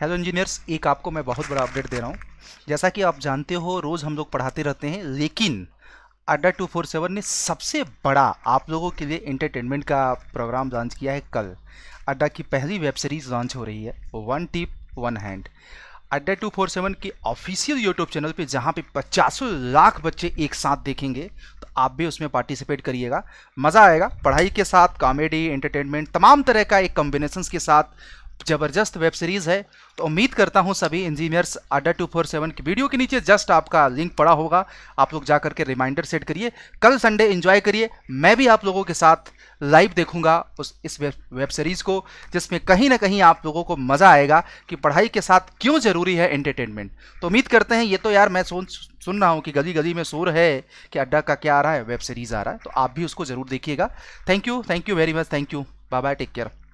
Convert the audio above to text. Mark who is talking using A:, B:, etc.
A: hello engineers एक आपको मैं बहुत बड़ा अपडेट दे रहा हूँ जैसा कि आप जानते हो रोज़ हम लोग पढ़ाते रहते हैं लेकिन अड्डा टू फोर सेवन ने सबसे बड़ा आप लोगों के लिए एंटरटेनमेंट का प्रोग्राम लॉन्च किया है कल अड्डा की पहली वेब सीरीज़ लॉन्च हो रही है one tip one hand Adda two four seven के ऑफिशियल यूट्यूब चैनल पे जहाँ पे पचासों लाख बच्चे एक साथ देखेंगे तो आप भी उसमें पार्टिसिपेट करिएगा मज़ा आएगा पढ़ाई के साथ कॉमेडी एंटरटेनमेंट तमाम तरह का एक कॉम्बिनेशन के साथ जबरदस्त वेब सीरीज है तो उम्मीद करता हूं सभी engineers Adda two four seven की वीडियो के नीचे जस्ट आपका लिंक पड़ा होगा आप लोग जा करके रिमाइंडर सेट करिए कल संडे एंजॉय करिए मैं भी आप लोगों के साथ लाइव देखूंगा उस इस वेब वेब सीरीज़ को जिसमें कहीं ना कहीं आप लोगों को मज़ा आएगा कि पढ़ाई के साथ क्यों ज़रूरी है एंटरटेनमेंट तो उम्मीद करते हैं ये तो यार मैं सुन सुन रहा हूँ कि गली गली में शोर है कि अड्डा का क्या आ रहा है वेब सीरीज़ आ रहा है तो आप भी उसको ज़रूर देखिएगा thank you thank you very much thank you bye bye take care